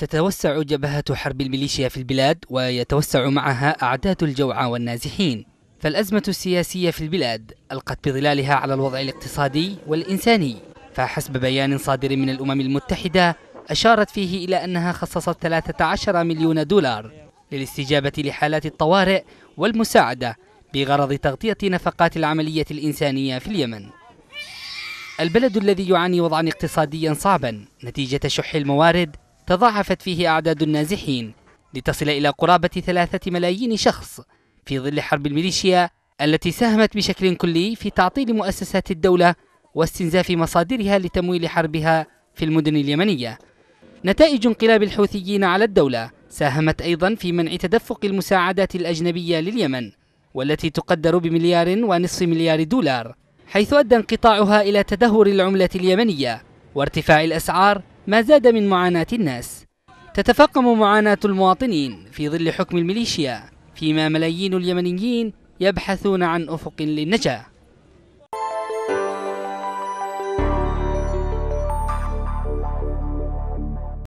تتوسع جبهة حرب الميليشيا في البلاد ويتوسع معها أعداد الجوعى والنازحين فالأزمة السياسية في البلاد ألقت بظلالها على الوضع الاقتصادي والإنساني فحسب بيان صادر من الأمم المتحدة أشارت فيه إلى أنها خصصت 13 مليون دولار للاستجابة لحالات الطوارئ والمساعدة بغرض تغطية نفقات العملية الإنسانية في اليمن البلد الذي يعاني وضعا اقتصاديا صعبا نتيجة شح الموارد تضاعفت فيه أعداد النازحين لتصل إلى قرابة ثلاثة ملايين شخص في ظل حرب الميليشيا التي ساهمت بشكل كلي في تعطيل مؤسسات الدولة واستنزاف مصادرها لتمويل حربها في المدن اليمنية نتائج انقلاب الحوثيين على الدولة ساهمت أيضا في منع تدفق المساعدات الأجنبية لليمن والتي تقدر بمليار ونصف مليار دولار حيث أدى انقطاعها إلى تدهور العملة اليمنية وارتفاع الأسعار ما زاد من معاناة الناس تتفاقم معاناة المواطنين في ظل حكم الميليشيا فيما ملايين اليمنيين يبحثون عن أفق للنجاة